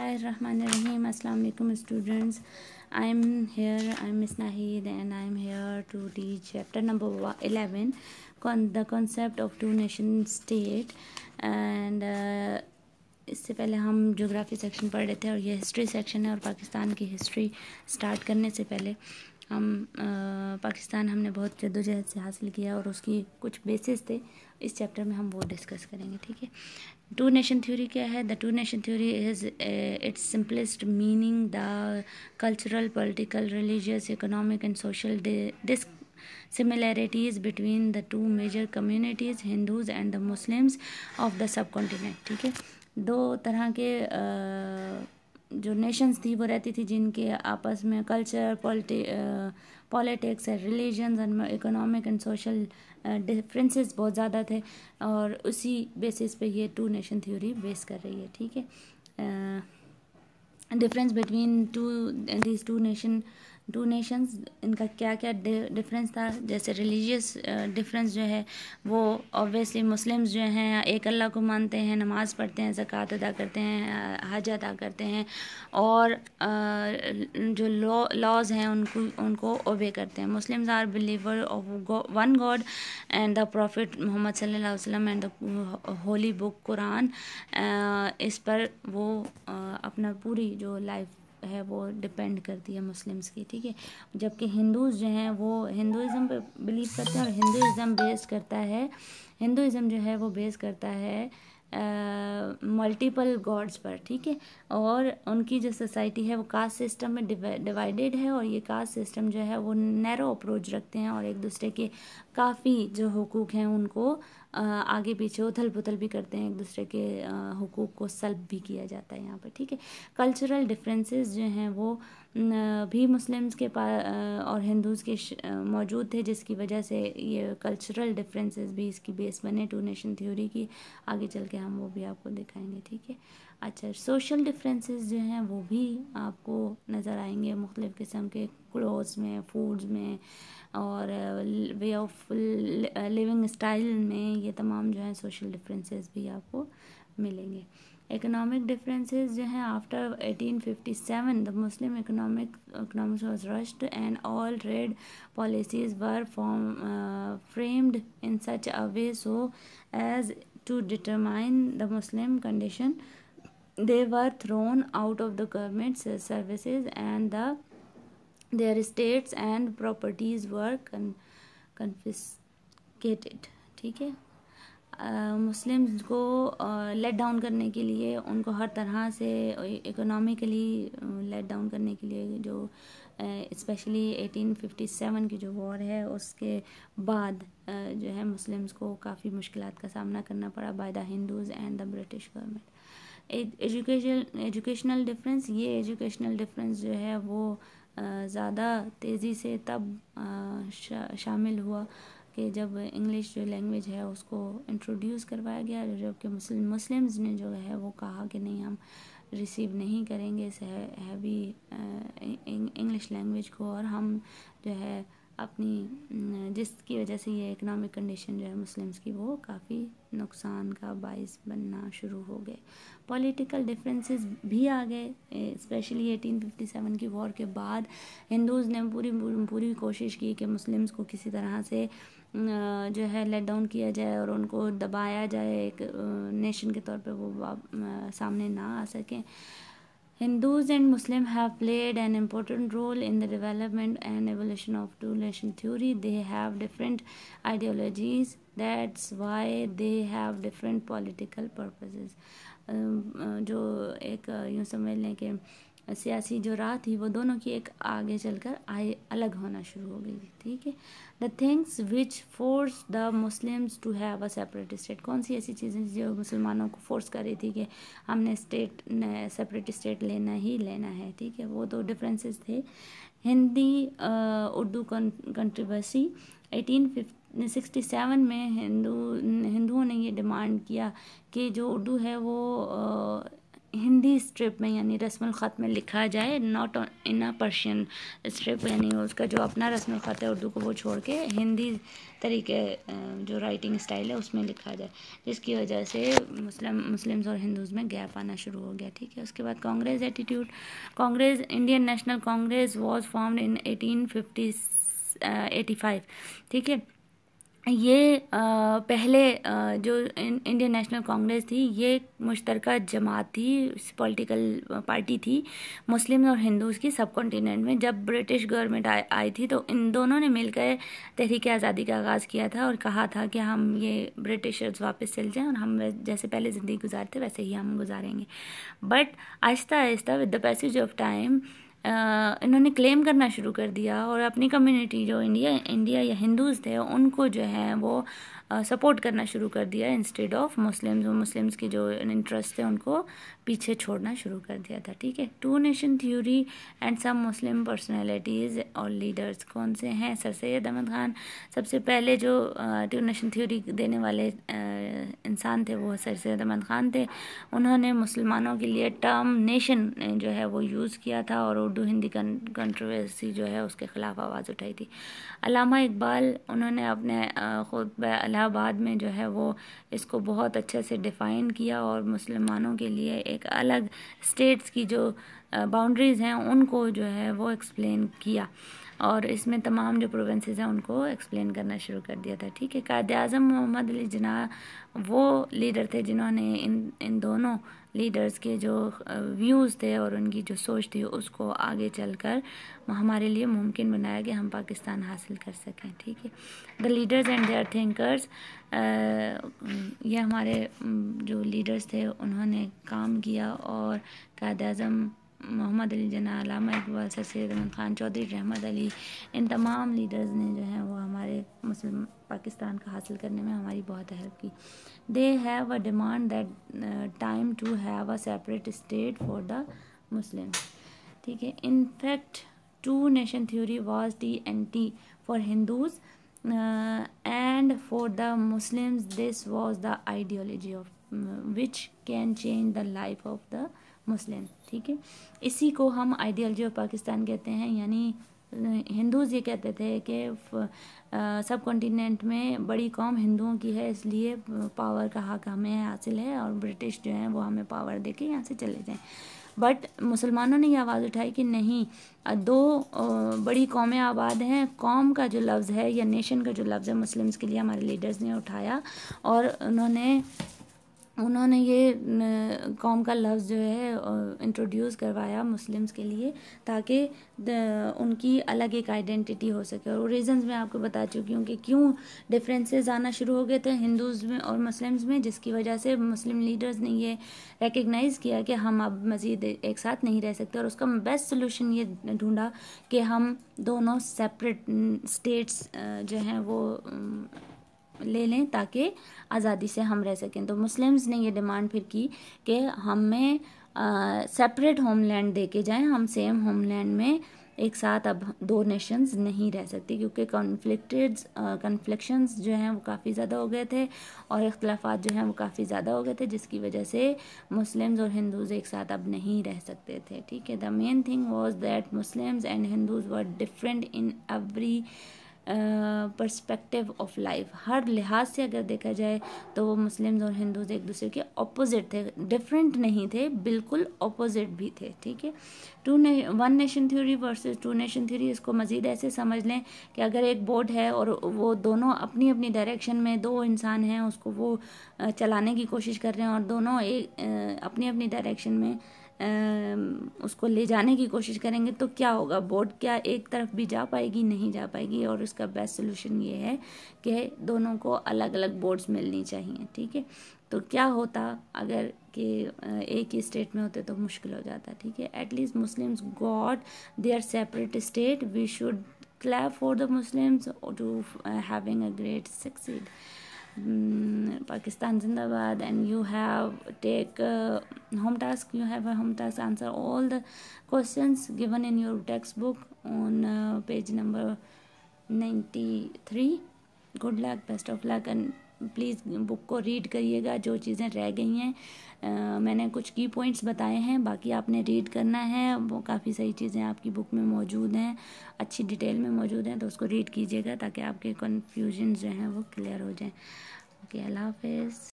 रहीम अस्सलाम वालेकुम students I am here I am Miss Nahid and I am here to teach chapter number eleven कॉन the concept of two nation state and इससे पहले हम geography section पढ़ रहे थे और ये हिस्ट्री सेक्शन है और पाकिस्तान की हिस्ट्री स्टार्ट करने से पहले हम आ, uh, पाकिस्तान हमने बहुत जद्दोजहद से हासिल किया और उसकी कुछ बेसिस थे इस चैप्टर में हम वो डिस्कस करेंगे ठीक है टू नेशन थ्योरी क्या है the two nation theory is its simplest meaning the cultural political religious economic and social डिस between the two major communities Hindus and the Muslims of the subcontinent ठीक है दो तरह के uh, जो Nations थी वो रहती थी जिनके आपस में culture politics religions and economic and social differences बहुत ज़्यादा थे और उसी बेसिस पे ये टू नेशन थ्योरी बेस कर रही है ठीक है difference between two this two nation two nations इनका क्या क्या डिफरेंस था जैसे रिलीजियस डिफरेंस जो है वो ऑब्वियसली मुस्लिम्स जो हैं एक अल्लाह को मानते हैं नमाज़ पढ़ते हैं ज़क़़त अदा करते हैं हज अदा करते हैं और जो लॉ लॉज हैं उनको उनको ओबे करते हैं Muslims are believer of one God and the prophet Mohammad सल्लल्लाहु अलैहि वसल्लम and the holy book Quran इस पर वो अपना पूरी जो लाइफ है वो डिपेंड करती है मुस्लिम्स की ठीक है जबकि हिंदूज जो हैं वो हिंदुज़म पे बिलीव करते हैं और हिंदुज़म बेस करता है हिंदुज़म जो है वो बेस करता है मल्टीपल गॉड्स पर ठीक है और उनकी जो सोसाइटी है वो कास्ट सिस्टम में डिवाइडेड है और ये कास्ट सिस्टम जो है वो नैरो अप्रोच रखते हैं और एक दूसरे के काफ़ी जो हकूक़ हैं उनको आगे पीछे उथल पुथल भी करते हैं एक दूसरे के हकूक़ को सल्ब भी किया जाता है यहाँ पर ठीक है कल्चरल डिफरेंसेस जो हैं वो भी मुस्लिम्स के पास और हिंदूज़ के मौजूद थे जिसकी वजह से ये कल्चरल डिफरेंसेस भी इसकी बेस बने टू नेशन थ्योरी की आगे चल के हम वो भी आपको दिखाएंगे ठीक है अच्छा सोशल डिफरेंसेस जो हैं वो भी आपको नज़र आएंगे मुख्तलिफ़ किस्म के क्लोथ्स में फूड्स में और वे ऑफ लिविंग स्टाइल में ये तमाम जो हैं सोशल डिफरेंसेस भी आपको मिलेंगे इकोनॉमिक डिफरेंसेस जो हैं after 1857 the Muslim economic economics was rushed and all trade policies were form framed in such a way so as to determine the Muslim condition they were thrown out of the government services and the their estates and properties were con, confiscated ठीक है Muslims को let down करने के लिए उनको हर तरह से economically let down करने के लिए जो स्पेशली 1857 की जो वॉर है उसके बाद जो है मुस्लिम्स को काफ़ी मुश्किल का सामना करना पड़ा by the Hindus and the British government education educational difference ये एजुकेशनल डिफरेंस जो है वो ज़्यादा तेज़ी से तब शा, शामिल हुआ कि जब इंग्लिश जो लैंग्वेज है उसको इंट्रोड्यूस करवाया गया जबकि मुस्लिम मुस्लिम्स ने जो है वो कहा कि नहीं हम रिसीव नहीं करेंगे इस हैवी इंग्लिश लैंग्वेज को और हम जो है अपनी जिसकी वजह से ये इकनॉमिक कंडीशन जो है मुस्लिम्स की वो काफ़ी नुकसान का बाइस बनना शुरू हो गए पॉलिटिकल डिफरेंसेस भी आ गए स्पेशली 1857 की वॉर के बाद हिंदूज ने पूरी पूरी कोशिश की कि मुस्लिम्स को किसी तरह से जो है लेट डाउन किया जाए और उनको दबाया जाए एक नेशन के तौर पे वो सामने ना आ सकें Hindus and Muslims have played an important role in the development and evolution of two nation theory. They have different ideologies. That's why they have different political purposes. Um, uh, जो एक uh, यूँ समझ लें कि सियासी जो राह थी वो दोनों की एक आगे चलकर आए अलग होना शुरू हो गई ठीक है the things which force the Muslims to have a separate state कौन सी ऐसी चीज़ें जो मुसलमानों को फोर्स कर रही थी कि हमने स्टेट सेपरेट स्टेट लेना ही लेना है ठीक है वो तो डिफरेंसेस थे Hindi Urdu controversy eighteen sixty seven में हिंदू हिंदुओं ने ये डिमांड किया कि जो उर्दू है वो हिंदी स्ट्रिप में यानी रस्म ख़त में लिखा जाए not in a Persian script यानी उसका जो अपना रस्म ख़त है उर्दू को वो छोड़ के हिंदी तरीके जो राइटिंग स्टाइल है उसमें लिखा जाए जिसकी वजह से मुस्लिम मुस्लिम्स और हिंदूज़ में गैप आना शुरू हो गया ठीक है उसके बाद Congress attitude Congress Indian National Congress was form in eighteen fifty eighty five ठीक है ये पहले जो इंडियन नेशनल कांग्रेस थी ये मुश्तरक जमात थी पॉलिटिकल पार्टी थी मुस्लिम और हिंदूज़ की सब कॉन्टीनेंट में जब ब्रिटिश गवर्नमेंट आई थी तो इन दोनों ने मिलकर तहरीक आज़ादी का आगाज़ किया था और कहा था कि हम ये ब्रिटिशर्स वापस चल जाएँ और हम जैसे पहले ज़िंदगी गुजारते वैसे ही हम गुजारेंगे बट आहिस्ता आहिस्ता with the passage of time इन्होंने क्लेम करना शुरू कर दिया और अपनी कम्युनिटी जो इंडिया इंडिया या हिंदूज़ थे उनको जो है वो सपोर्ट करना शुरू कर दिया इंस्टेड ऑफ मुस्लिम्स मुस्लिम्स के जो इंटरेस्ट थे उनको पीछे छोड़ना शुरू कर दिया था ठीक है two nation theory and some Muslim personalities और लीडर्स कौन से हैं सर सैद अहमद ख़ान सबसे पहले जो टू नेशन थ्योरी देने वाले इंसान थे वो सर सैद अहमद ख़ान थे उन्होंने मुसलमानों के लिए टर्म नेशन जो है वो यूज़ किया था और उर्दू हिंदी कंट्रोवर्सी जो है उसके ख़िलाफ़ आवाज़ उठाई थी अलामा इकबाल उन्होंने अपने खुद इलाहाबाद में जो है वो इसको बहुत अच्छे से डिफ़ाइन किया और मुसलमानों के लिए एक अलग स्टेट्स की जो बाउंड्रीज़ हैं उनको जो है वो एक्सप्लेन किया और इसमें तमाम जो प्रोवेंसेज हैं उनको एक्सप्लेन करना शुरू कर दिया था ठीक है कायद अजम मोहम्मद अली जना वो लीडर थे जिन्होंने इन इन दोनों लीडर्स के जो व्यूज़ थे और उनकी जो सोच थी उसको आगे चलकर हमारे लिए मुमकिन बनाया कि हम पाकिस्तान हासिल कर सकें ठीक है the leaders and their thinkers ये हमारे जो लीडर्स थे उन्होंने काम किया और कायद अजम मोहम्मद अली जना अलामा इकबाल सर सैद अहमद ख़ान चौधरी रहमत अली इन तमाम लीडर्स ने जो है वो हमारे मुस्लिम पाकिस्तान का हासिल करने में हमारी बहुत हेल्प की they have a demand that time to have a separate state for the Muslim ठीक है in fact two nation theory was the anti for Hindus and for the Muslim this was the ideology of which can change the life of the Muslim ठीक है इसी को हम ideology of Pakistan कहते हैं यानी हिंदूज ये कहते थे कि सब कॉन्टीनेंट में बड़ी कौम हिंदुओं की है इसलिए पावर का हक हमें हासिल है और ब्रिटिश जो हैं वो हमें पावर दे के यहाँ से चले जाएं बट मुसलमानों ने ये आवाज़ उठाई कि नहीं दो बड़ी कौमें आबाद हैं कौम का जो लफ्ज़ है या नेशन का जो लफ्ज़ है मुस्लिम्स के लिए हमारे लीडर्स ने उठाया और उन्होंने उन्होंने ये कौम का लफ्ज़ जो है इंट्रोड्यूस करवाया मुस्लिम्स के लिए ताकि उनकी अलग एक आइडेंटिटी हो सके और रीजंस मैं आपको बता चुकी हूँ कि क्यों डिफरेंसेस आना शुरू हो गए थे हिंदूज़ में और मुस्लिम्स में जिसकी वजह से मुस्लिम लीडर्स ने ये रिकगनाइज़ किया कि हम अब मज़ीद एक साथ नहीं रह सकते और उसका बेस्ट सोलूशन ये ढूँढा कि हम दोनों सेपरेट स्टेट्स जो हैं वो ले लें ताकि आज़ादी से हम रह सकें तो मुस्लिम्स ने ये डिमांड फिर की कि हमें सेपरेट होमलैंड दे के जाएं हम सेम होमलैंड में एक साथ अब दो नेशंस नहीं रह सकती क्योंकि कॉन्फ्लिक्टेड कन्फ्लिक्शंस जो हैं वो काफ़ी ज़्यादा हो गए थे और इख्लाफा जो हैं वो काफ़ी ज़्यादा हो गए थे जिसकी वजह से मुस्लिम्स और हिंदूज़ एक साथ अब नहीं रह सकते थे ठीक है the main thing was that Muslims and Hindus were different in every perspective of life हर लिहाज से अगर देखा जाए तो वो मुस्लिम्स और हिंदूज एक दूसरे के अपोजिट थे डिफरेंट नहीं थे बिल्कुल अपोज़िट भी थे ठीक है टू ने one nation theory versus two nation theory इसको मज़ीद ऐसे समझ लें कि अगर एक बोर्ड है और वो दोनों अपनी अपनी डायरेक्शन में दो इंसान हैं उसको वो चलाने की कोशिश कर रहे हैं और दोनों एक अपनी अपनी डायरेक्शन में उसको ले जाने की कोशिश करेंगे तो क्या होगा बोट क्या एक तरफ भी जा पाएगी नहीं जा पाएगी और उसका बेस्ट सोल्यूशन ये है कि दोनों को अलग अलग बोर्ड्स मिलनी चाहिए ठीक है तो क्या होता अगर कि एक ही स्टेट में होते तो मुश्किल हो जाता ठीक है at least Muslims God they are separate state we should clap for the Muslims to having a great succeed Hmm, pakistan zindabad and you have take uh, home task you have a home task answer all the questions given in your textbook on uh, page number 93 good luck best of luck and please book को read करिएगा जो चीज़ें रह गई हैं मैंने कुछ की पॉइंट्स बताए हैं बाकी आपने रीड करना है वो काफ़ी सही चीज़ें आपकी बुक में मौजूद हैं अच्छी डिटेल में मौजूद हैं तो उसको रीड कीजिएगा ताकि आपके कन्फ्यूजन जो हैं वो क्लियर हो जाएँ ओके अल्लाह हाफ